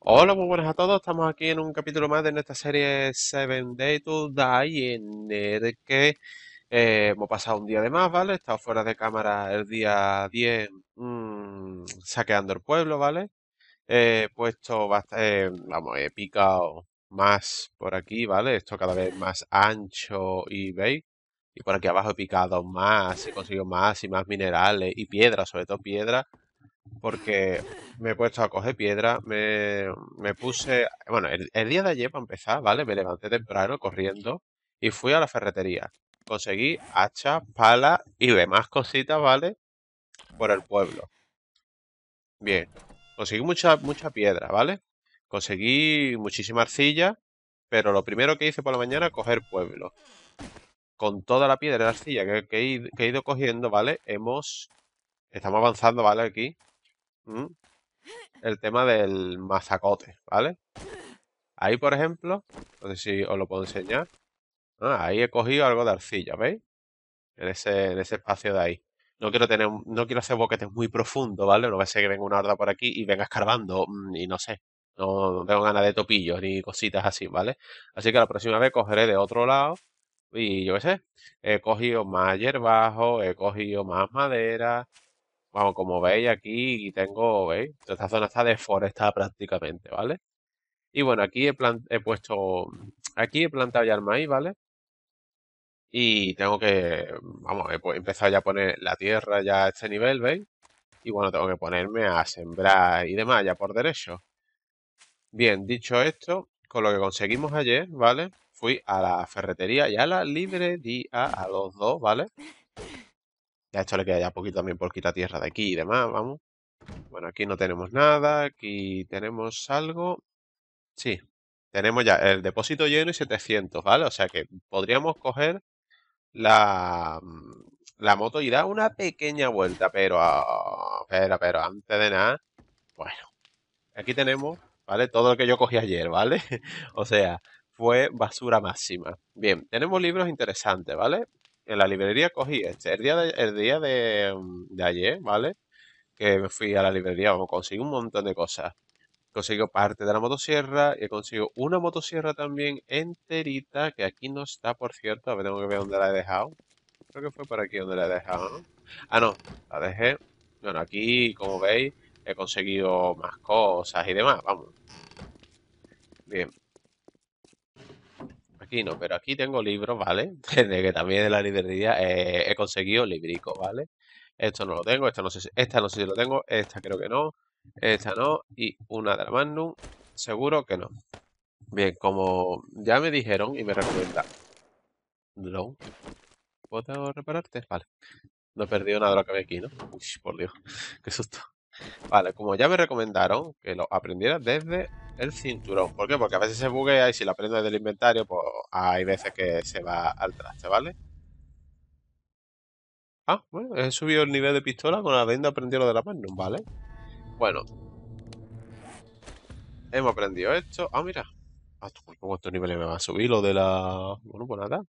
Hola, muy buenas a todos. Estamos aquí en un capítulo más de nuestra serie 7 Day to Die, en el que eh, hemos pasado un día de más, ¿vale? He estado fuera de cámara el día 10 mm, saqueando el pueblo, ¿vale? He puesto bastante, eh, vamos, he picado más por aquí, ¿vale? Esto cada vez más ancho y veis. Y por aquí abajo he picado más, he conseguido más y más minerales y piedras, sobre todo piedras porque me he puesto a coger piedra, me, puse, bueno, el, día de ayer para empezar, ¿vale? Me levanté temprano corriendo y fui a la ferretería. Conseguí hacha, pala y demás cositas, ¿vale? Por el pueblo. Bien, conseguí mucha, mucha piedra, ¿vale? Conseguí muchísima arcilla, pero lo primero que hice por la mañana, coger pueblo. Con toda la piedra y la arcilla que, he, que he ido cogiendo, ¿vale? Hemos... Estamos avanzando, ¿vale? Aquí el tema del mazacote, ¿vale? Ahí, por ejemplo, no sé si os lo puedo enseñar. ahí he cogido algo de arcilla, ¿veis? En ese, en ese espacio de ahí. No quiero tener, no quiero hacer boquetes muy profundos, ¿vale? No sé que venga una horda por aquí y venga escarbando mm, y no sé. No, no tengo ganas de topillos ni cositas así, ¿vale? Así que la próxima vez cogeré de otro lado y yo qué sé. He cogido más hierbajo, he cogido más madera, Vamos, como veis aquí tengo, veis, esta zona está deforestada prácticamente, ¿vale? Y bueno, aquí he, he puesto, aquí he plantado ya el maíz, ¿vale? Y tengo que, vamos, he empezado ya a poner la tierra ya a este nivel, ¿veis? Y bueno, tengo que ponerme a sembrar y demás ya por derecho. Bien, dicho esto, con lo que conseguimos ayer, ¿vale? Fui a la ferretería y a la librería, a los dos, ¿vale? Ya esto le queda ya poquito también por quitar tierra de aquí y demás, vamos. Bueno, aquí no tenemos nada. Aquí tenemos algo. Sí, tenemos ya el depósito lleno y 700, ¿vale? O sea que podríamos coger la, mm, la moto y dar una pequeña vuelta, pero... pero, pero, antes de nada... Bueno, aquí tenemos, ¿vale? Todo lo que yo cogí ayer, ¿vale? o sea, fue basura máxima. Bien, tenemos libros interesantes, ¿vale? en la librería cogí este. El día de, día mm, de, ayer, ¿vale? Que me fui a la librería, vamos, conseguí un montón de cosas. Consigo parte de la motosierra y consigo una motosierra también enterita, que aquí no está, por cierto. A ver, tengo que ver dónde la he dejado. Creo que fue por aquí donde la he dejado, ¿no? Ah, no, la dejé. Bueno, aquí, como veis, he conseguido más cosas y demás, vamos. Bien, aquí no, pero aquí tengo libros, ¿vale? Desde que también en la librería eh, he conseguido librico, ¿vale? Esto no lo tengo, esta no sé si, esta no sé si lo tengo, esta creo que no, esta no, y una de la seguro que no. Bien, como ya me dijeron y me recomienda. no ¿Puedo repararte? Vale. No he perdido nada de lo que había aquí, ¿no? Uy, por Dios, qué susto. Vale, como ya me recomendaron que lo aprendiera desde el cinturón. ¿Por qué? Porque a veces se buguea y si lo aprendes del inventario, pues hay veces que se va al traste, ¿vale? Ah, bueno, he subido el nivel de pistola con la venda, aprendí lo de la Magnum, ¿vale? Bueno. Hemos aprendido esto. Ah, mira. Ah, pues, ¿Cuántos niveles me va a subir lo de la... Bueno, pues nada.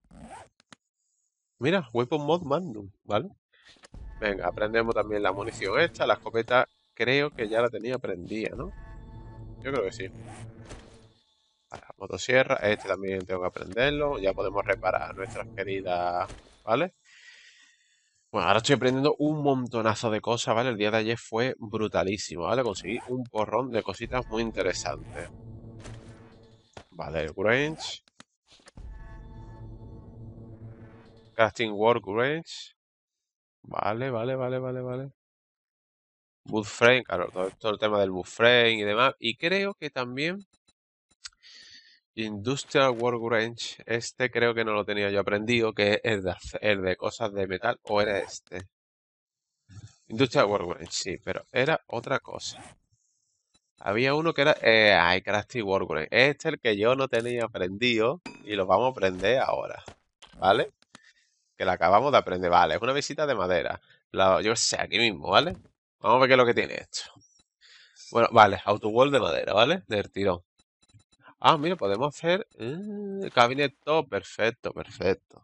Mira, Weapon Mod Magnum, ¿vale? Venga, aprendemos también la munición esta, la escopeta creo que ya la tenía prendida, ¿no? Yo creo que sí. para motosierra, este también tengo que aprenderlo. Ya podemos reparar nuestras queridas, ¿vale? Bueno, ahora estoy aprendiendo un montonazo de cosas, ¿vale? El día de ayer fue brutalísimo, ¿vale? Conseguí un porrón de cositas muy interesantes. Vale, el Grange. Casting Work Grange. Vale, vale, vale, vale, vale boot claro, todo, el tema del boot frame y demás. Y creo que también Industrial Range, este creo que no lo tenía yo aprendido, que es de, el de cosas de metal, o era este. Industrial Workbench, sí, pero era otra cosa. Había uno que era eh, ay, Crafty Workbench. Este es el que yo no tenía aprendido y lo vamos a aprender ahora, ¿vale? Que la acabamos de aprender, vale, es una visita de madera. yo sé, aquí mismo, ¿vale? Vamos a ver qué es lo que tiene esto. Bueno, vale, autowall de madera, ¿vale? Del tirón. Ah, mira, podemos hacer... Eh, perfecto, perfecto.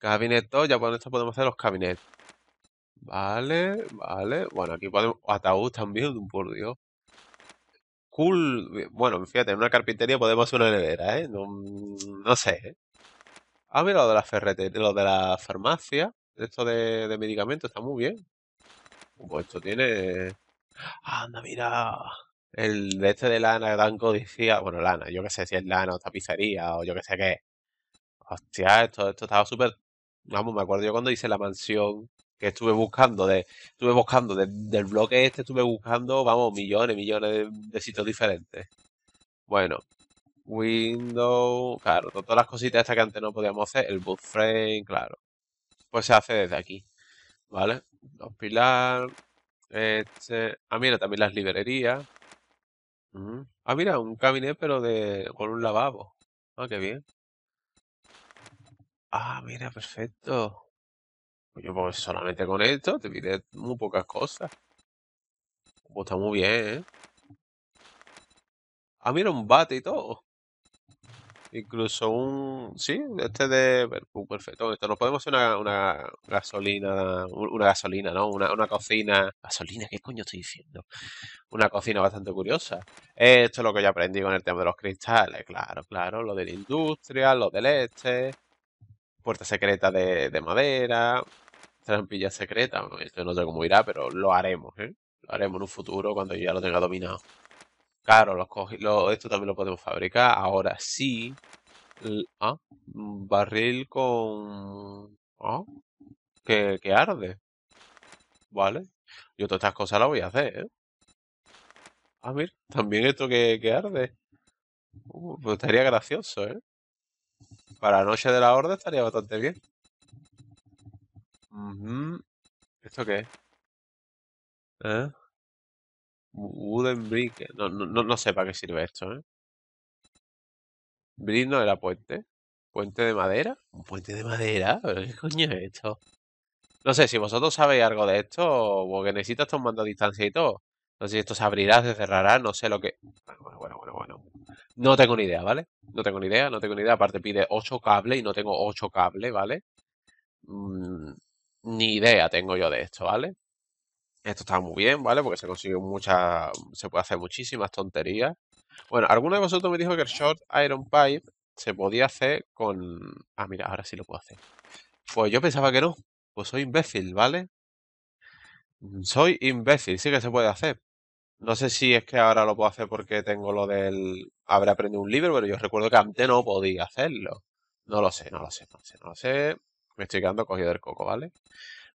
Gabineto, ya con esto podemos hacer los cabinetes. Vale, vale. Bueno, aquí podemos... Ataúd también, por Dios. Cool. Bueno, fíjate, en una carpintería podemos hacer una nevera, ¿eh? No, sé, ¿eh? Ah, mira, lo de la ferretería, lo de la farmacia. Esto de, de medicamentos está muy bien. Pues esto tiene. Anda, mira. El de este de lana gran decía... Bueno, lana, yo que sé si es lana o tapicería o yo que sé qué. Hostia, esto, esto estaba súper. Vamos, me acuerdo yo cuando hice la mansión que estuve buscando de estuve buscando del bloque este estuve buscando vamos millones millones de, sitios diferentes bueno Windows claro todas las cositas estas que antes no podíamos hacer el boot claro pues se hace desde aquí ¿Vale? Los pilar. Este. Ah, mira, también las librerías. Ah, mira, un cabinet, pero de. con un lavabo. Ah, qué bien. Ah, mira, perfecto. Pues yo pues solamente con esto te pide muy pocas cosas. Pues está muy bien, ¿eh? Ah, mira, un bate y todo. Incluso un. Sí, este de. Perfecto. Esto nos podemos hacer una, gasolina. Una gasolina, ¿no? Una, cocina. Gasolina, ¿qué coño estoy diciendo? Una cocina bastante curiosa. Esto es lo que yo aprendí con el tema de los cristales. Claro, claro. Lo de la industria, lo del este. Puerta secreta de, de madera. Trampilla secreta. Esto no sé cómo irá, pero lo haremos, ¿eh? Lo haremos en un futuro cuando yo ya lo tenga dominado. Claro, esto también lo podemos fabricar. Ahora sí. Ah, mm, barril con... Ah, que, arde. Vale. Yo todas estas cosas las voy a hacer, ¿eh? Ah, mira, también esto que, arde. Uh, pues estaría gracioso, ¿eh? Para la noche de la horda estaría bastante bien. ¿Esto qué es? ¿Eh? Wooden brick. No, no, no, sé para qué sirve esto, ¿eh? Brick no era puente. ¿Puente de madera? ¿Un puente de madera? un puente de madera qué coño es esto? No sé, si vosotros sabéis algo de esto, o que necesitas tomando distancia y todo. No sé si esto se abrirá, se cerrará, no sé lo que... Bueno, bueno, bueno, bueno. No tengo ni idea, ¿vale? No tengo ni idea, no tengo ni idea. Aparte pide 8 cables y no tengo 8 cables, ¿vale? Mm, ni idea tengo yo de esto, ¿vale? Esto está muy bien, ¿vale? Porque se consigue mucha. Se puede hacer muchísimas tonterías. Bueno, alguno de vosotros me dijo que el Short Iron Pipe se podía hacer con. Ah, mira, ahora sí lo puedo hacer. Pues yo pensaba que no. Pues soy imbécil, ¿vale? Mm, soy imbécil, sí que se puede hacer. No sé si es que ahora lo puedo hacer porque tengo lo del. Habré aprendido un libro, pero yo recuerdo que antes no podía hacerlo. No lo sé, no lo sé, no lo sé, no lo sé. Me estoy quedando cogido del coco, ¿vale?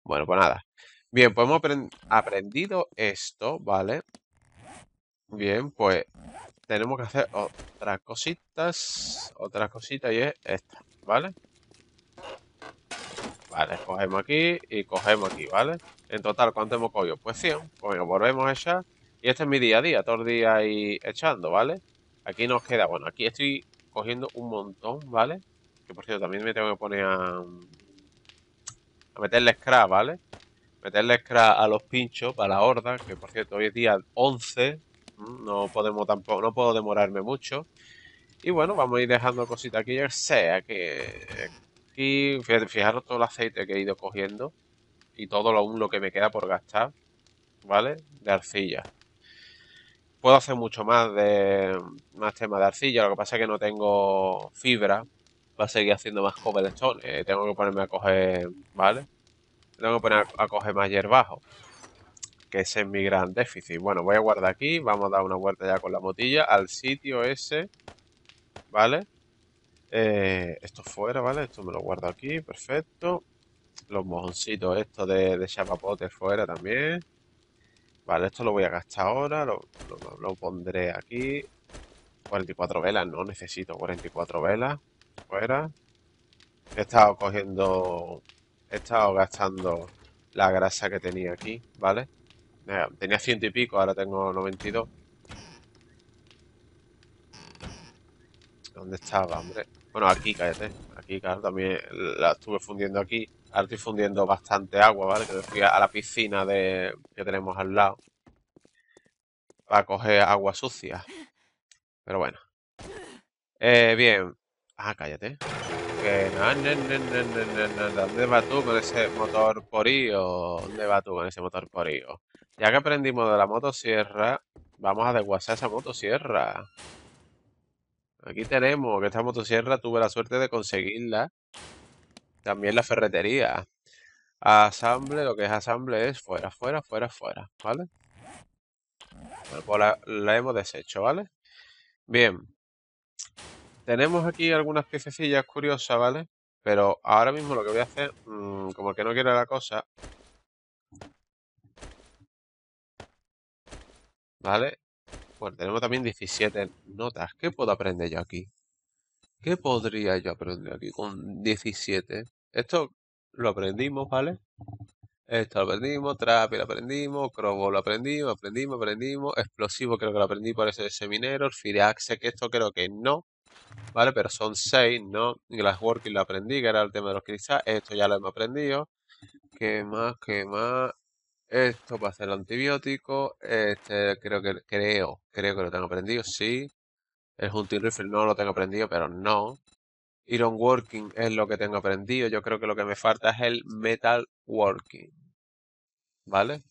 Bueno, pues nada. Bien, pues hemos aprendido esto, ¿vale? Bien, pues tenemos que hacer otras cositas, otras cositas y es esta, ¿vale? Vale, cogemos aquí y cogemos aquí, ¿vale? En total, ¿cuánto hemos cogido? Pues 100. Pues volvemos a echar. Y este es mi día a día, todos los día ahí echando, ¿vale? Aquí nos queda, bueno, aquí estoy cogiendo un montón, ¿vale? Que por cierto, también me tengo que poner a... A meterle scrap, ¿vale? meterle scrap a los pinchos, para la horda, que por cierto hoy es día 11, no podemos tampoco, no puedo demorarme mucho. Y bueno, vamos a ir dejando cositas aquí, ya sea que... Y fijaros todo el aceite que he ido cogiendo y todo lo, lo que me queda por gastar, ¿vale? De arcilla. Puedo hacer mucho más de más temas de arcilla, lo que pasa es que no tengo fibra va a seguir haciendo más cobblestone. tengo que ponerme a coger, ¿vale? Tengo que poner a, coger más hierbajo. Que ese es mi gran déficit. Bueno, voy a guardar aquí. Vamos a dar una vuelta ya con la motilla al sitio ese. ¿Vale? Eh, esto fuera, ¿vale? Esto me lo guardo aquí. Perfecto. Los mojoncitos estos de, de chapapote fuera también. Vale, esto lo voy a gastar ahora. Lo, lo pondré aquí. 44 velas, no necesito 44 velas. Fuera. He estado cogiendo he estado gastando la grasa que tenía aquí, ¿vale? Eh, tenía ciento y pico, ahora tengo 92. ¿Dónde estaba, hombre? Bueno, aquí, cállate. Aquí, claro, también la estuve fundiendo aquí. Ahora estoy fundiendo bastante agua, ¿vale? Que fui a la piscina de... que tenemos al lado. Para coger agua sucia. Pero bueno. Eh, bien. Ah, cállate que. ¿Dónde vas tú con ese motor porío? ¿Dónde vas tú con ese motor porío? Ya que aprendimos de la motosierra, vamos a desguazar esa motosierra. Aquí tenemos que esta motosierra tuve la suerte de conseguirla. También la ferretería. Asamble, lo que es asamble es fuera, fuera, fuera, fuera, ¿vale? Pues la, la hemos deshecho, ¿vale? Bien. Tenemos aquí algunas piececillas curiosas, ¿vale? Pero ahora mismo lo que voy a hacer, mm, como que no quiere la cosa. ¿Vale? Pues tenemos también 17 notas. ¿Qué puedo aprender yo aquí? ¿Qué podría yo aprender aquí con 17? Esto lo aprendimos, ¿vale? Esto lo aprendimos, trap lo aprendimos, crossbow lo aprendimos, aprendimos, aprendimos, explosivo creo que lo aprendí por ese, seminero El firaxe que esto creo que no, ¿vale? Pero son seis, ¿no? working lo aprendí, que era el tema de los cristales, esto ya lo hemos aprendido. que más? que más? Esto para hacer el antibiótico, este creo que, creo, creo que lo tengo aprendido, sí. El Hunting Rifle no lo tengo aprendido, pero no. Iron Working es lo que tengo aprendido. Yo creo que lo que me falta es el Metal Working. ¿Vale?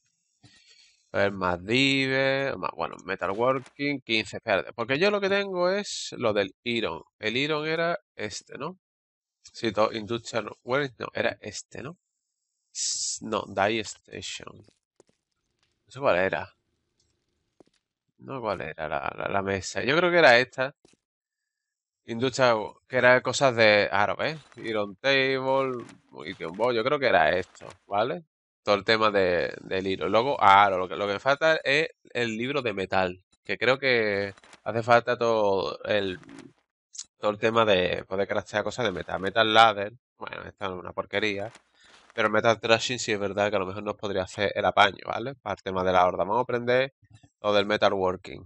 A ver, más Dive, más, bueno, Metalworking, 15, verde Porque yo lo que tengo es lo del Iron. El Iron era este, ¿no? Sí, todo, Industrial no, era este, ¿no? No, Die Station. No sé cuál era. No, cuál era la, mesa. Yo creo que era esta. Industria, que era cosas de árabe, ¿eh? Iron Table, y yo creo que era esto, ¿vale? todo el tema de, del hilo. Luego, ah, lo que, lo que me falta es el libro de metal, que creo que hace falta todo el todo el tema de poder craftear cosas de metal. Metal Ladder, bueno, esta es una porquería, pero Metal Thrashing sí es verdad que a lo mejor nos podría hacer el apaño, ¿vale? Para el tema de la horda. Vamos a aprender todo del Metal Working.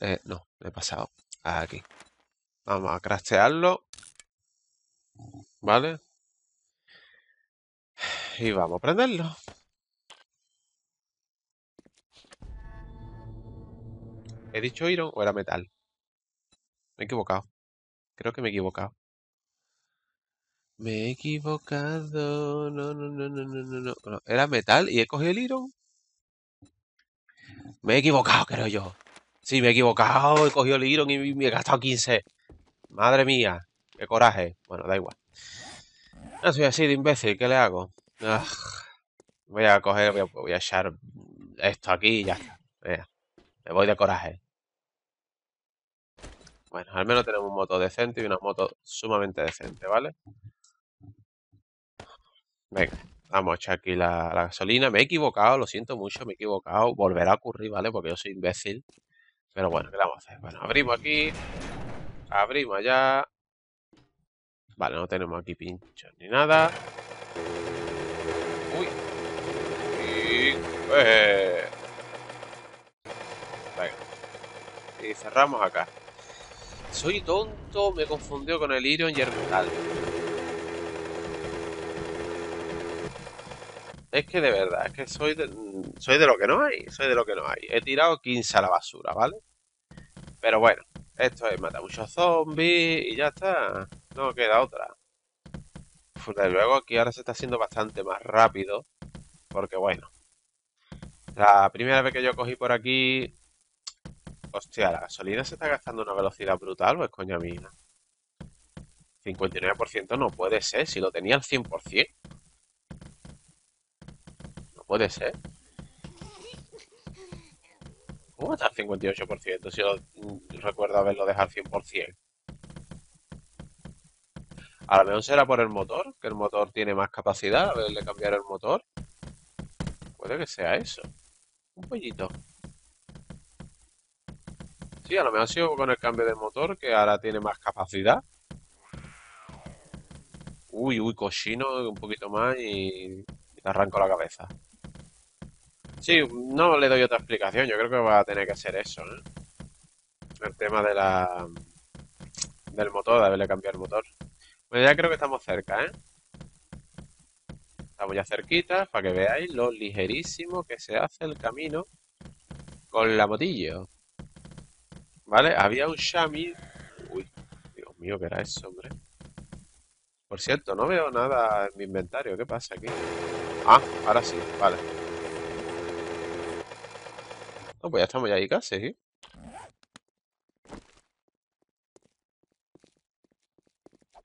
Eh, no, me he pasado. Aquí. Vamos a craftearlo. ¿Vale? Y vamos a prenderlo. ¿He dicho iron o era metal? Me he equivocado. Creo que me he equivocado. Me he equivocado. No, no, no, no, no, no, no. Era metal y he cogido el iron. Me he equivocado, creo yo. Sí, me he equivocado. He cogido el iron y me he gastado 15. Madre mía. Qué coraje. Bueno, da igual. No ah, soy así de imbécil, ¿qué le hago? Voy a coger, voy a, echar esto aquí y ya está. me voy de coraje. Bueno, al menos tenemos un moto decente y una moto sumamente decente, ¿vale? Venga, vamos a echar aquí la, gasolina. Me he equivocado, lo siento mucho, me he equivocado. Volverá a ocurrir, ¿vale? Porque yo soy imbécil. Pero bueno, ¿qué vamos a hacer? Bueno, abrimos aquí. Abrimos allá. Vale, no tenemos aquí pinchos ni nada. Uy. Y... Eh. Venga. Y cerramos acá. Soy tonto, me confundió con el Iron y el metal. Es que de verdad, es que soy de, soy de lo que no hay, soy de lo que no hay. He tirado 15 a la basura, ¿vale? Pero bueno, esto es mata muchos zombies y ya está. No queda otra. Pues, desde luego aquí ahora se está haciendo bastante más rápido. Porque bueno. La primera vez que yo cogí por aquí... Hostia, la gasolina se está gastando una velocidad brutal, pues coña mía. 59% no puede ser, si lo tenía al 100%. No puede ser. ¿Cómo está al 58% si lo, recuerdo haberlo dejado al 100%? A lo mejor será por el motor, que el motor tiene más capacidad, a ver, le cambiar el motor. Puede que sea eso. Un pollito. Sí, a lo mejor sido con el cambio de motor, que ahora tiene más capacidad. Uy, uy, cochino, un poquito más y, te arranco la cabeza. Sí, no le doy otra explicación, yo creo que va a tener que ser eso, ¿eh? El tema de la... del motor, de haberle cambiado el motor. Pues ya creo que estamos cerca, ¿eh? Estamos ya cerquita para que veáis lo ligerísimo que se hace el camino con la motillo. ¿Vale? Había un shami, Uy, Dios mío, ¿qué era eso, hombre? Por cierto, no veo nada en mi inventario. ¿Qué pasa aquí? Ah, ahora sí, vale. No, pues ya estamos ya ahí casi, ¿eh?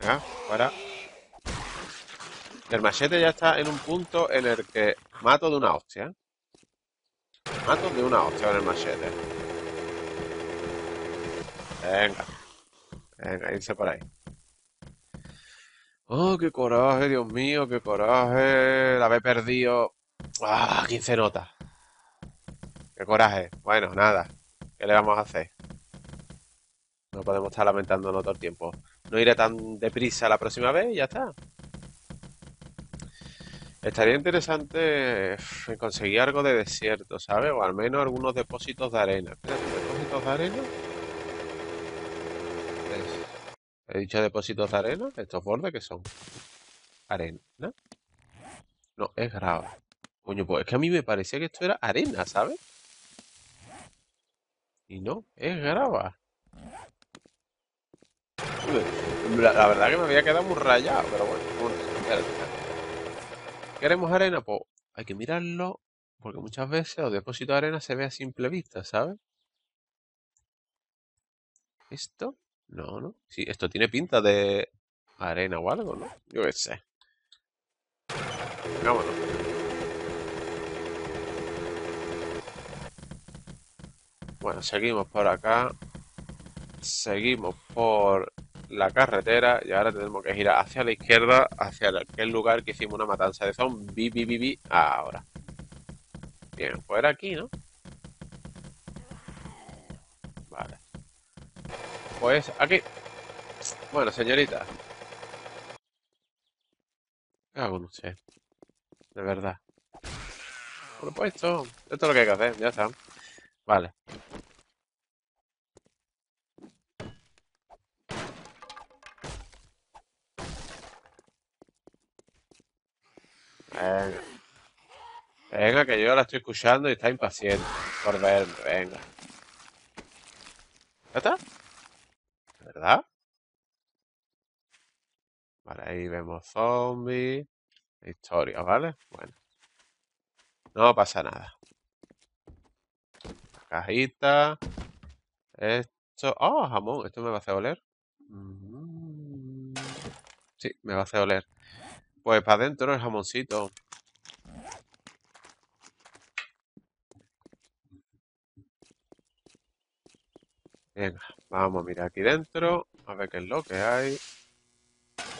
Venga, ¿eh? fuera. El machete ya está en un punto en el que mato de una hostia. Mato de una hostia con el machete. Venga. Venga, irse por ahí. Oh, qué coraje, Dios mío, qué coraje. La he perdido. Ah, 15 notas. Qué coraje. Bueno, nada. ¿Qué le vamos a hacer? No podemos estar lamentándonos todo el tiempo no iré tan deprisa la próxima vez y ya está. Estaría interesante eh, conseguir algo de desierto, ¿sabes? O al menos algunos depósitos de arena. depósitos de arena. He dicho depósitos de arena. Estos bordes que son arena. No, es grava. Coño, pues es que a mí me parecía que esto era arena, ¿sabes? Y no, es grava. La, verdad que me había quedado muy rayado, pero bueno, bueno ¿Queremos arena? Pues hay que mirarlo, porque muchas veces los depósitos de arena se ve a simple vista, ¿sabes? ¿Esto? No, no. Sí, esto tiene pinta de arena o algo, ¿no? Yo qué sé. Vámonos. Bueno, seguimos por acá seguimos por la carretera y ahora tenemos que girar hacia la izquierda, hacia aquel lugar que hicimos una matanza de zombies, ahora. Bien, pues era aquí, ¿no? Vale. Pues aquí. Bueno, señorita. no sé. De verdad. Por supuesto. Esto es lo que hay que hacer, ya está. Vale. Venga. Eh, venga, que yo la estoy escuchando y está impaciente por verme. Venga. ¿Ya ¿Verdad? Vale, ahí vemos zombies. Historia, ¿vale? Bueno. No pasa nada. Cajita. Esto. ¡Oh, jamón! Esto me va a hacer oler. Mm. Sí, me va a hacer oler. Pues para adentro el jamoncito. Venga, vamos a mirar aquí dentro, a ver qué es lo que hay.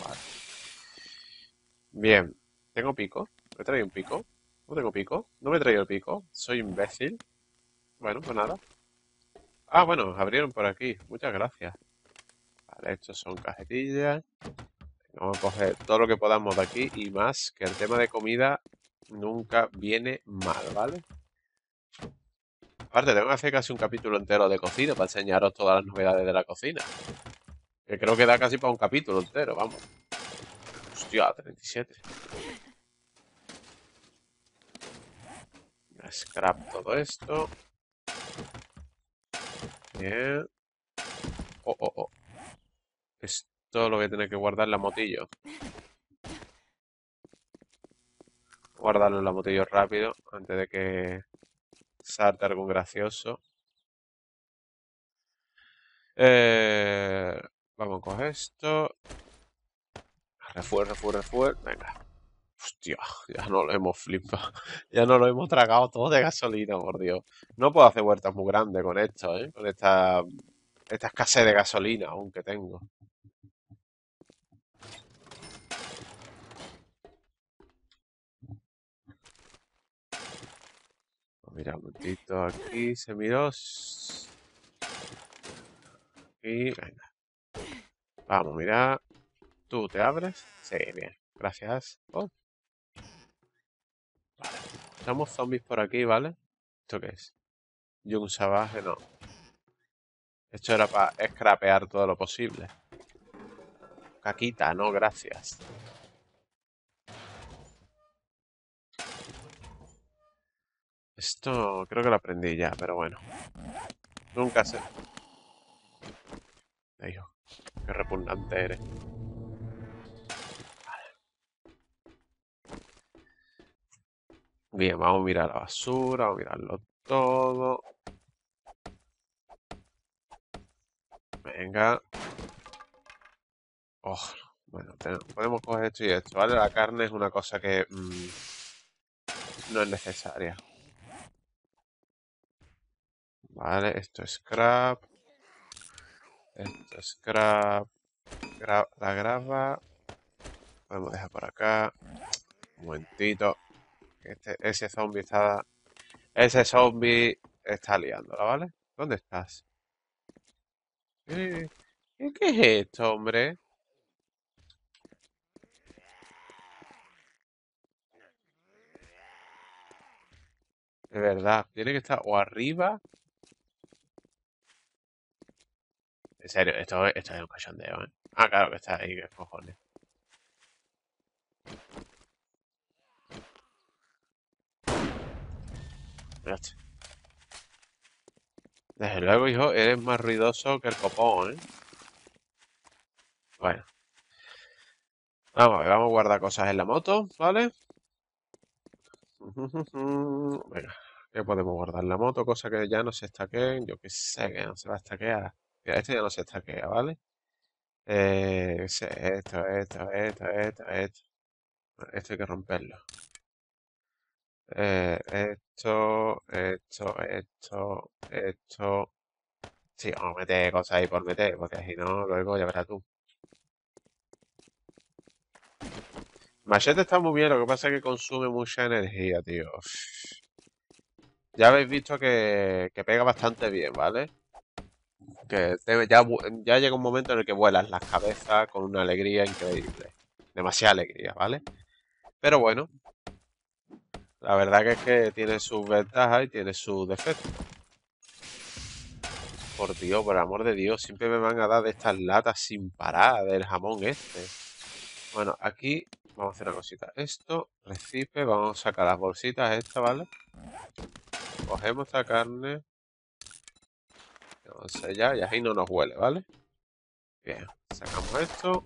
Vale. Bien, ¿tengo pico? ¿Me traído un pico? ¿No tengo pico? ¿No me he traído el pico? ¿Soy imbécil? Bueno, pues nada. Ah, bueno, abrieron por aquí. Muchas gracias. Vale, estos son cajetillas. Vamos a coger todo lo que podamos de aquí y más, que el tema de comida nunca viene mal, ¿vale? Aparte, tengo que hacer casi un capítulo entero de cocina para enseñaros todas las novedades de la cocina. Que creo que da casi para un capítulo entero, vamos. Hostia, 37. Scrap todo esto. Bien. Oh, oh, oh. Es todo lo voy a tener que guardar en la motillo. Guardarlo en la motillo rápido antes de que salte algún gracioso. Eh, vamos a coger esto. Refuerzo, refuerzo, refuel. Venga. Hostia, ya no lo hemos flipado. Ya no lo hemos tragado todo de gasolina, por Dios. No puedo hacer huertas muy grandes con esto, ¿eh? Con esta, esta escasez de gasolina aún que tengo. mira, un momentito aquí, se miró. Y venga. Vamos, mira. ¿Tú te abres? Sí, bien. Gracias. Oh. Vale. Estamos zombies por aquí, ¿vale? ¿Esto qué es? Yo un sabaje no. Esto era para escrapear todo lo posible. Caquita, no, gracias. Esto creo que lo aprendí ya, pero bueno. Nunca sé. qué repugnante eres. Bien, vamos a mirar la basura, vamos a mirarlo todo. Venga. Oh, bueno, podemos coger esto y esto, ¿vale? La carne es una cosa que mm, no es necesaria. Vale, esto es crap. Esto es crap. la grava. Podemos dejar por acá. Un momentito. Este, ese zombie está... Ese zombie está liándola, ¿vale? ¿Dónde estás? ¿Qué, eh, qué es esto, hombre? De verdad, tiene que estar o arriba En serio, esto, es un cachondeo, ¿eh? Ah, claro que está ahí, que cojones. Desde luego, hijo, eres más ruidoso que el copón, ¿eh? Bueno. Vamos a ver, vamos a guardar cosas en la moto, ¿vale? Venga, ¿qué podemos guardar? La moto, cosa que ya no se estaquen, yo qué sé, que no se va a estaquear este ya no se estaquea, ¿vale? Eh, esto, esto, esto, esto, esto, esto. hay que romperlo. Eh, esto, esto, esto, esto. Sí, vamos a meter cosas ahí por meter, porque si no, luego ya verás tú. Machete está muy bien, lo que pasa es que consume mucha energía, tío. Ya habéis visto que, que pega bastante bien, ¿vale? que ya, llega un momento en el que vuelas las cabezas con una alegría increíble. Demasiada alegría, ¿vale? Pero bueno, la verdad que es que tiene sus ventajas y tiene sus defectos. Por Dios, por amor de Dios, siempre me van a dar de estas latas sin parar del jamón este. Bueno, aquí vamos a hacer una cosita. Esto, recipe, vamos a sacar las bolsitas Esta, ¿vale? Cogemos esta carne. Entonces ya, ya ahí no nos huele, ¿vale? Bien, sacamos esto.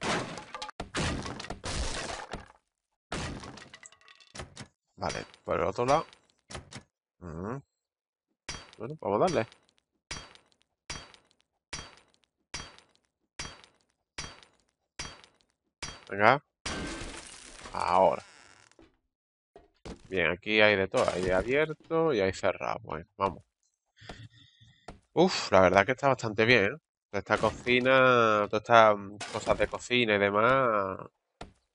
Vale, por el otro lado. Mm. Bueno, vamos a darle. Venga. Ahora. Bien, aquí hay de todo. Hay abierto y hay cerrado. Bueno, vamos. Uf, la verdad que está bastante bien, ¿eh? Toda esta cocina, todas estas mm, cosas de cocina y demás,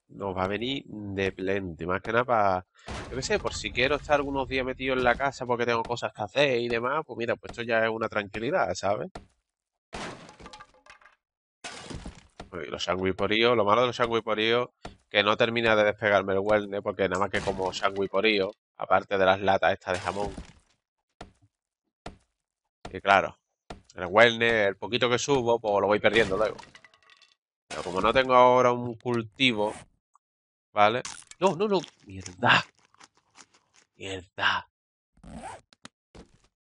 nos va a venir de plente Más que nada para, yo qué sé, por si quiero estar algunos días metido en la casa porque tengo cosas que hacer y demás, pues mira, pues esto ya es una tranquilidad, ¿sabes? Pues, los sanguiporíos lo malo de los sanguiporíos que no termina de despegarme el wellness, porque nada más que como shangui aparte de las latas estas de jamón, y claro, el wellness, el poquito que subo, pues lo voy perdiendo luego. Pero como no tengo ahora un cultivo, ¿vale? No, no, no. Mierda. Mierda.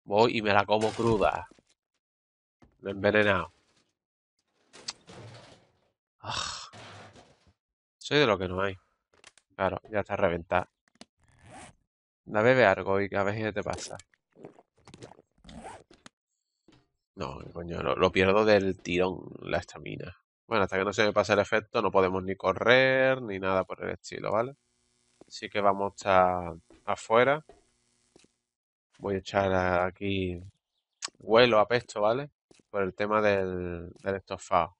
Voy y me la como cruda. Me he envenenado. Ah. Soy de lo que no hay. Claro, ya está reventada. La bebe algo y a ver qué te pasa. No, coño, lo, pierdo del tirón, la estamina. Bueno, hasta que no se me pase el efecto, no podemos ni correr ni nada por el estilo, ¿vale? Así que vamos a afuera. Voy a echar aquí vuelo a pesto, ¿vale? Por el tema del, del estofado.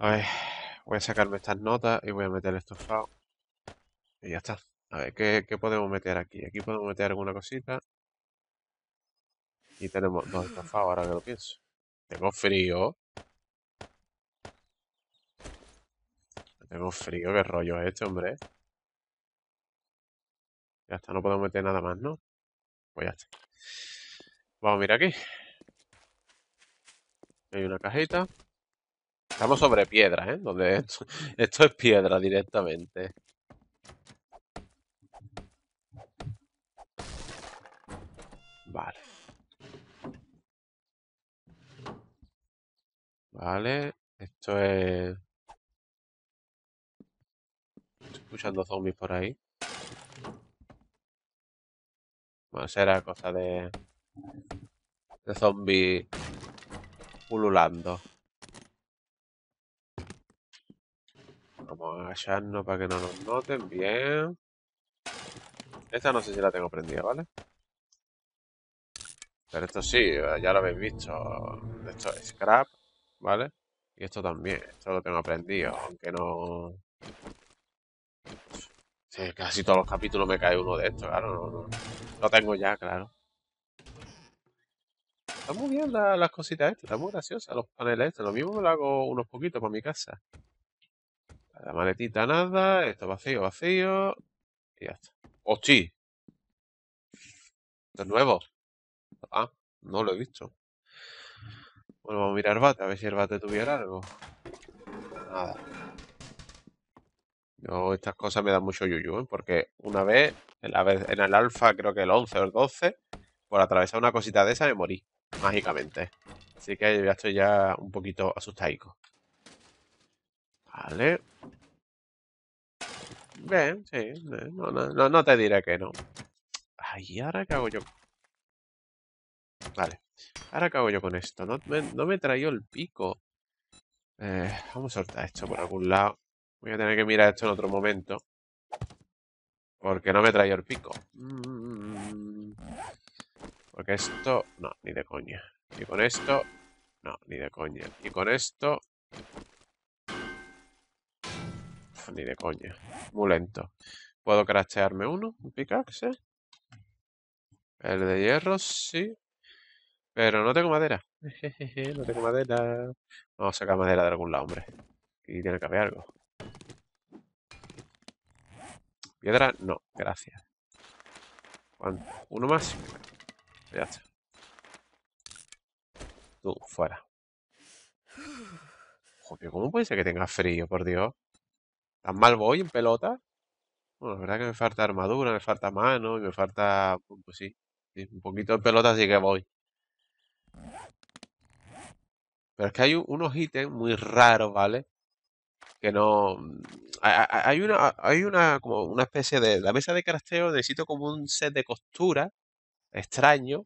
A ver, voy a sacarme estas notas y voy a meter el estofado. Y ya está. A ver, ¿qué, qué podemos meter aquí? Aquí podemos meter alguna cosita. Y tenemos dos estafados, ahora que lo pienso. Tengo frío. Tengo frío, qué rollo es este, hombre. Ya está, no podemos meter nada más, ¿no? Pues ya está. Vamos a mirar aquí. Hay una cajita. Estamos sobre piedras, ¿eh? Donde esto, esto es piedra directamente. Vale. Vale, esto es... Estoy escuchando zombies por ahí. Bueno, será cosa de... De zombies pululando. Vamos a agacharnos para que no nos noten. Bien. Esta no sé si la tengo prendida, ¿vale? Pero esto sí, ya lo habéis visto. Esto es scrap. ¿vale? Y esto también, esto lo tengo aprendido, aunque no... casi todos los capítulos me cae uno de estos, claro, no, Lo tengo ya, claro. Están muy bien las cositas estas, están muy graciosas los paneles estos. Lo mismo lo hago unos poquitos para mi casa. La maletita nada, esto vacío, vacío. Y ya está. ¡Hosti! Esto nuevo. Ah, no lo he visto. Bueno, pues vamos a mirar bate, a ver si el bate tuviera algo. Nada. Yo estas cosas me dan mucho yuyu, ¿eh? porque una vez, en, la vez, en el alfa creo que el 11 o el 12, por atravesar una cosita de esa me morí, mágicamente. Así que ya estoy ya un poquito asustadico. Vale. Bien, sí. No, no, no, te diré que no. Ay, ¿y ahora qué hago yo? Vale. Ahora acabo yo con esto. No me, no me el pico. Eh, vamos a soltar esto por algún lado. Voy a tener que mirar esto en otro momento. Porque no me traigo el pico. Mm. porque esto... No, ni de coña. Y con esto... No, ni de coña. Y con esto... Ni de coña. Muy lento. ¿Puedo crachearme uno? ¿Un pickaxe? El de hierro, sí. Pero no tengo madera. no tengo madera. Vamos a sacar madera de algún lado, hombre. Y tiene que haber algo. Piedra, no, gracias. ¿Uno más? Ya está. Tú, fuera. Joder, ¿cómo puede ser que tenga frío, por Dios? ¿Tan mal voy en pelota? Bueno, la verdad que me falta armadura, me falta mano y me falta... Pues sí, un poquito de pelota así que voy. Pero es que hay unos ítems muy raros, ¿vale? Que no... Mm, hay una, hay una, especie de... La mesa de crafteo necesito como un set de costura extraño.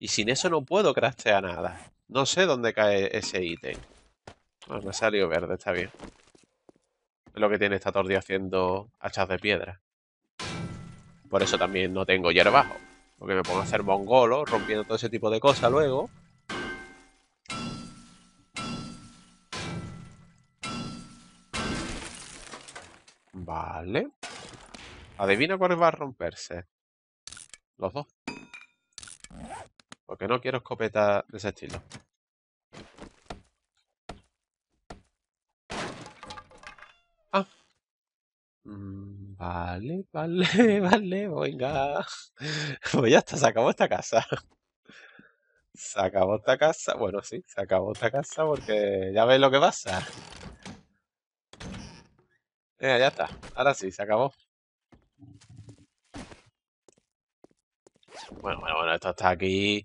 Y sin eso no puedo craftear nada. No sé dónde cae ese ítem. me ha salido verde, está bien. Es lo que tiene esta tordia haciendo hachas de piedra. Por eso también no tengo hierbajo. Porque me pongo a hacer mongolo, rompiendo todo ese tipo de cosas luego. Vale. Adivina cuál va a romperse. Los dos. Porque no quiero escopeta de ese estilo. Ah. Mm, vale, vale, vale, venga. Pues ya está, se acabó esta casa. Se acabó esta casa. Bueno, sí, se acabó esta casa porque ya ves lo que pasa ya está. Ahora sí, se acabó. Bueno, bueno, bueno, esto está aquí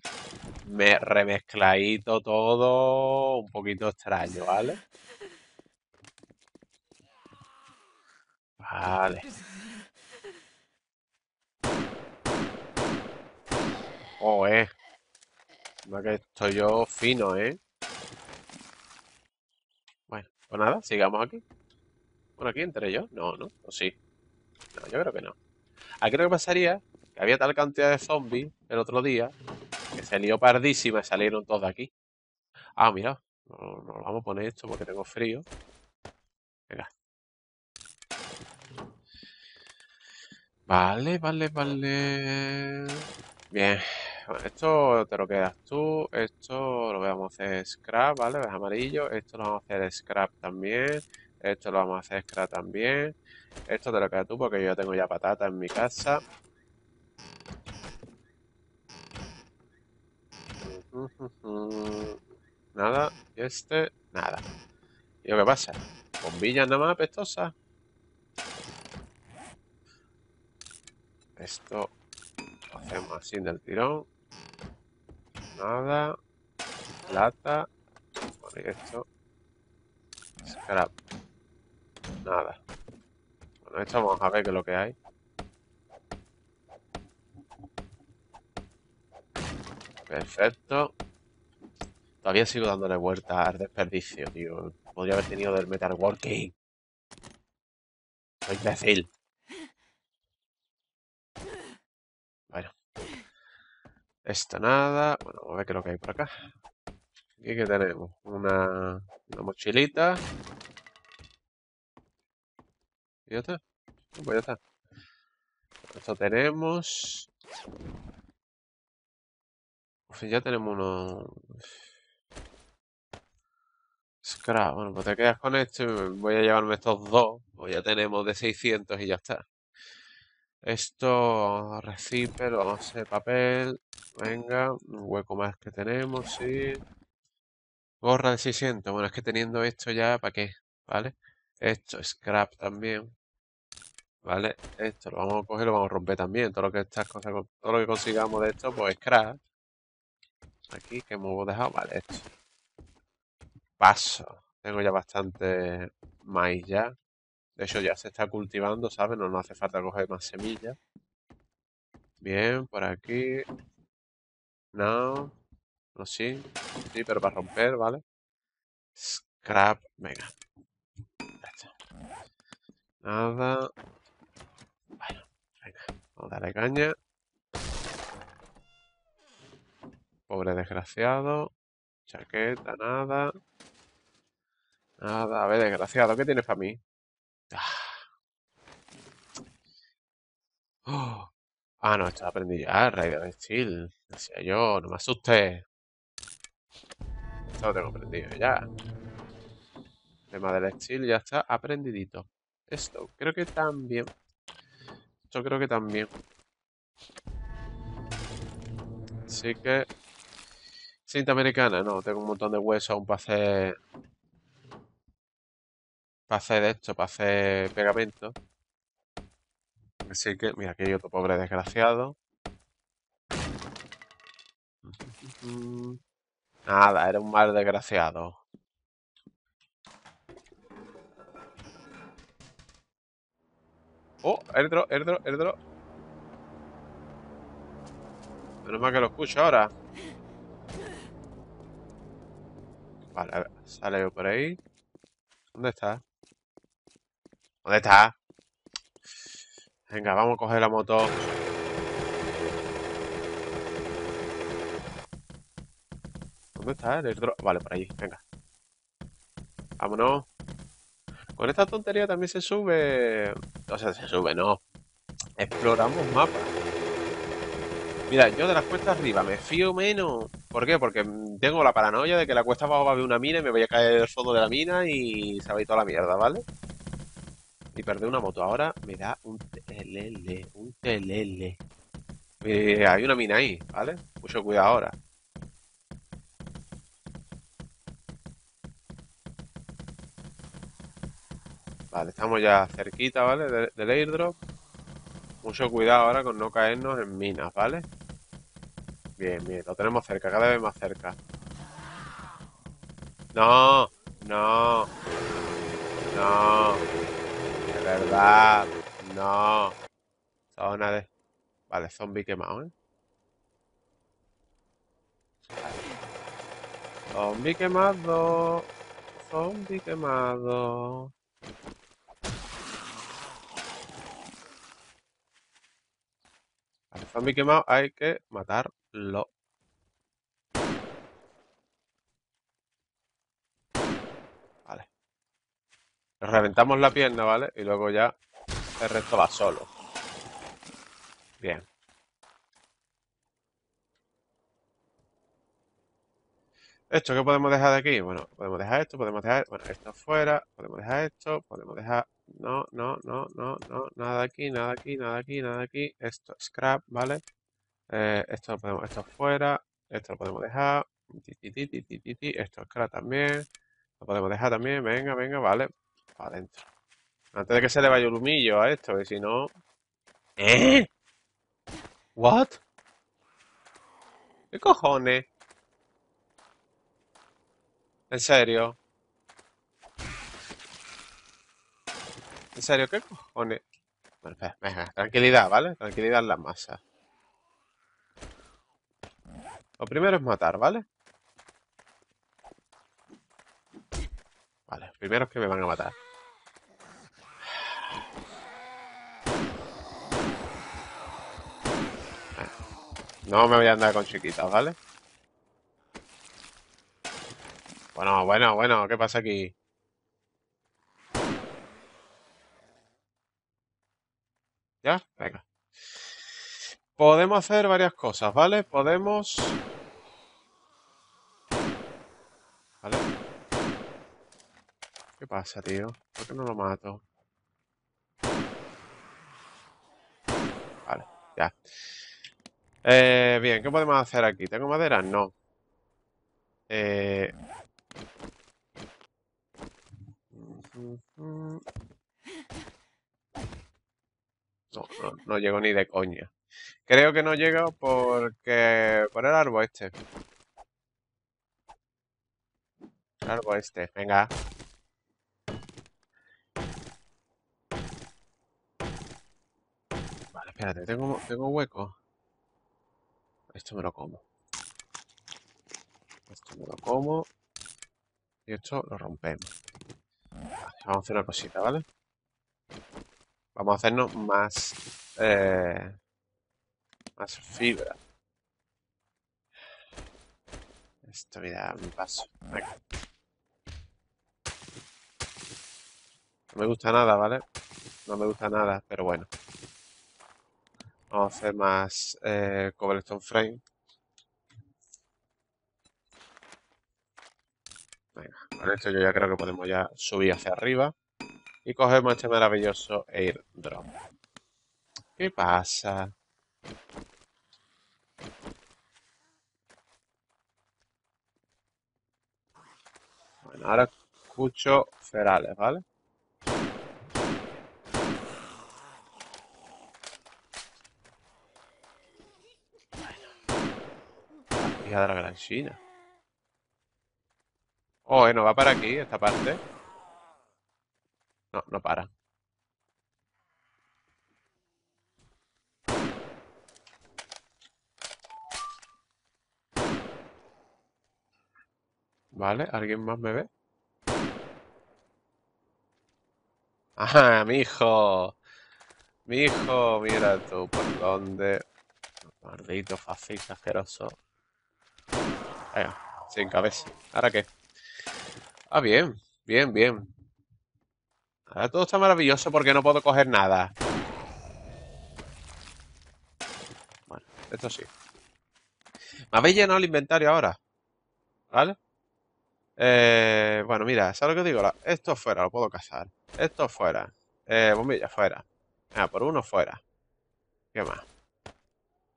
me remezcladito todo, un poquito extraño, ¿vale? Vale. Oh, eh. No que estoy yo fino, ¿eh? Bueno, pues nada, sigamos aquí. Bueno, aquí entre yo. No, ¿no? ¿O sí? No, yo creo que no. Aquí creo que pasaría, que había tal cantidad de zombies el otro día, que se lió pardísima y salieron todos de aquí. Ah, mira. Nos vamos a poner esto porque tengo frío. Venga. Vale, vale, vale. Bien. esto te lo quedas tú. Esto lo vamos a hacer scrap, ¿vale? Ves amarillo. Esto lo vamos a hacer scrap también. Esto lo vamos a hacer scrap también. Esto te lo queda tú porque yo tengo ya patata en mi casa. Nada. Y este, nada. ¿Y lo que pasa? Bombillas nada más apestosas. Esto lo hacemos así del tirón. Nada. Plata. Vale, esto. Scrap. Nada. Bueno, esto vamos a ver qué es lo que hay. Perfecto. Todavía sigo dándole vuelta al desperdicio, tío. Podría haber tenido del Metal working Soy imbécil. Bueno. esto nada. Bueno, vamos a ver qué es lo que hay por acá. Aquí que tenemos una, una mochilita. ¿Y ya está? pues ya está. Esto tenemos... pues ya tenemos unos... Scrap. Bueno, pues te quedas con esto y voy a llevarme estos dos. Pues ya tenemos de 600 y ya está. Esto, recipe, lo vamos a papel. Venga, un hueco más que tenemos, sí. Gorra de 600. Bueno, es que teniendo esto ya, ¿para qué? ¿Vale? Esto, scrap también. ¿Vale? Esto lo vamos a coger y lo vamos a romper también. Todo lo que estas cosas, todo lo que consigamos de esto, pues scrap. Aquí, que hemos dejado. Vale, esto. Paso. Tengo ya bastante maíz ya. De hecho, ya se está cultivando, ¿sabes? No nos hace falta coger más semillas. Bien, por aquí. No. No, sí. Sí, pero para romper, ¿vale? Scrap. Venga. Nada. Bueno, venga, vamos a darle caña. Pobre desgraciado. Chaqueta, nada. Nada, a ver, desgraciado, ¿qué tienes para mí? Ah. ¡Oh! ah, no, esto lo aprendí ya, Raider Steel. Decía yo, no me asustes. Esto lo tengo aprendido ya. El tema del Steel ya está aprendidito. Esto, creo que también. Yo creo que también. Así que... Cinta americana, no, tengo un montón de hueso aún para hacer... Para hacer esto, para hacer pegamento. Así que, mira, aquí hay otro pobre desgraciado. Nada, era un mal desgraciado. Oh, airdrop, airdrop, airdrop. Menos mal que lo escucho ahora. Vale, a ver, sale yo por ahí. ¿Dónde está? ¿Dónde está? Venga, vamos a coger la moto. ¿Dónde está el Vale, por ahí, venga. Vámonos. Con esta tontería también se sube entonces se sube, no. Exploramos mapas. Mira, yo de las cuestas arriba me fío menos. ¿Por qué? Porque mm, tengo la paranoia de que la cuesta abajo va a haber una mina y me voy a caer el fondo de la mina y se va a ir toda la mierda, ¿vale? Y perder una moto ahora me da un TLL un TLL eh, hay una mina ahí, ¿vale? Mucho cuidado ahora. estamos ya cerquita, ¿vale? Del, airdrop. Mucho cuidado ahora con no caernos en minas, ¿vale? Bien, bien, lo tenemos cerca, cada vez más cerca. No, no, no, de verdad, no. Zona de... Vale, zombie quemado, ¿eh? Zombie quemado, zombie quemado. A quemado, quemado hay que matarlo. Vale. Le reventamos la pierna, ¿vale? Y luego ya el resto va solo. Bien. ¿Esto qué podemos dejar de aquí? Bueno, podemos dejar esto, podemos dejar... Bueno, esto fuera, podemos dejar esto, podemos dejar no, no, no, no, no, nada aquí, nada aquí, nada aquí, nada aquí. Esto es scrap, ¿vale? Eh, esto lo podemos, esto fuera, esto lo podemos dejar. esto es scrap también. Lo podemos dejar también, venga, venga, vale. Para adentro. Antes de que se le vaya el humillo a esto, que si no... ¿Eh? ¿What? ¿Qué cojones? ¿En serio? ¿En serio qué cojones? Pues bueno, espera, tranquilidad, ¿vale? Tranquilidad en la masa. Lo primero es matar, ¿vale? Vale, primero es que me van a matar. No me voy a andar con chiquitas, ¿vale? Bueno, bueno, bueno, ¿qué pasa aquí? Venga. Podemos hacer varias cosas, ¿vale? Podemos... ¿Vale? ¿Qué pasa, tío? ¿Por qué no lo mato? Vale, ya. Eh, bien, ¿qué podemos hacer aquí? ¿Tengo madera? No. Eh... No, llego ni de coña. Creo que no llego porque... Por el árbol este. El árbol este, venga. Vale, espérate, tengo, tengo hueco. Esto me lo como. Esto me lo como. Y esto lo rompemos. vamos a hacer una cosita, ¿vale? Vamos a hacernos más, eh, más fibra. Esto voy a un paso. No me gusta nada, ¿vale? No me gusta nada, pero bueno. Vamos a hacer más eh, cobblestone frame. Venga, con esto yo ya creo que podemos ya subir hacia arriba y cogemos este maravilloso airdrop. ¿Qué pasa? Bueno, ahora escucho ferales, ¿vale? y de la gran China. Oh, bueno, eh, va para aquí esta parte. No, no para. Vale, ¿alguien más me ve? ¡Ah, mi hijo! Mi hijo, mira tú, ¿por dónde? Maldito fascista asqueroso. Venga, sin cabeza. ¿Ahora qué? Ah, bien, bien, bien. Ahora todo está maravilloso porque no puedo coger nada. Bueno, esto sí. Me habéis llenado el inventario ahora. ¿Vale? Eh, bueno, mira, ¿sabes lo que digo? Esto fuera, lo puedo cazar. Esto fuera. Eh, bombilla fuera. Ah, por uno fuera. ¿Qué más?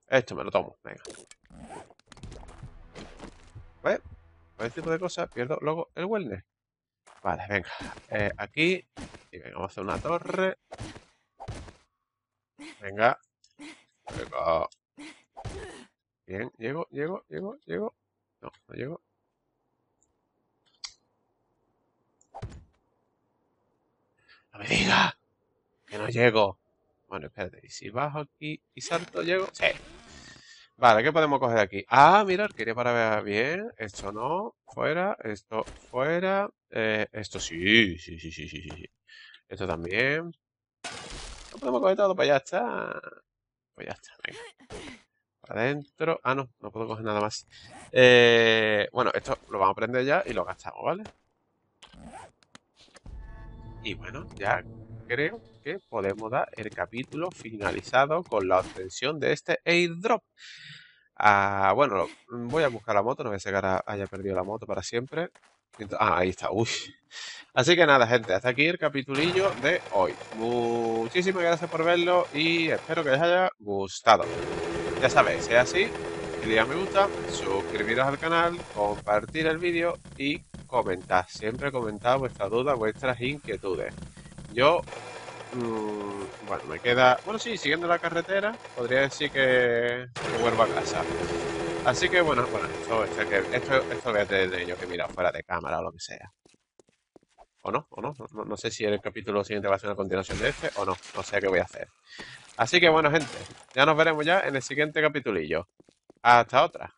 Esto me lo tomo, venga. ¿Ves? Por este tipo de cosas pierdo luego el wellness. Vale, venga. Eh, aquí y venga, vamos a hacer una torre. Venga. Venga. Bien, llego, llego, llego, llego. No, no llego. ¡No me diga! ¡Que no llego! Bueno, espérate. ¿Y si bajo aquí y salto, llego? ¡Sí! Vale, ¿qué podemos coger aquí? Ah, mirar quería para ver bien. Esto no. Fuera. Esto fuera. Eh, esto sí, sí, sí, sí, sí, sí. Esto también. No podemos coger todo, para ya está. Pues ya está, venga. Para adentro. Ah, no, no puedo coger nada más. Eh, bueno, esto lo vamos a prender ya y lo gastamos, ¿vale? Y bueno, ya creo que podemos dar el capítulo finalizado con la obtención de este airdrop. Ah, bueno, voy a buscar la moto, no voy a que haya perdido la moto para siempre. Ah, ahí está. Uy. Así que nada, gente, hasta aquí el capitulillo de hoy. Muchísimas gracias por verlo y espero que les haya gustado. Ya sabéis, si es así, el a me gusta, suscribiros al canal, compartir el vídeo y comentar. Siempre comentad vuestras dudas, vuestras inquietudes. Yo, mm, bueno, me queda... Bueno, sí, siguiendo la carretera, podría decir que, que vuelvo a casa. Así que bueno, bueno, esto, este esto, esto, voy a tener que mira fuera de cámara o lo que sea. ¿O no? ¿O no? no? sé si el capítulo siguiente va a ser una continuación de este o no. No sé qué voy a hacer. Así que bueno, gente. Ya nos veremos ya en el siguiente capitulillo. Hasta otra.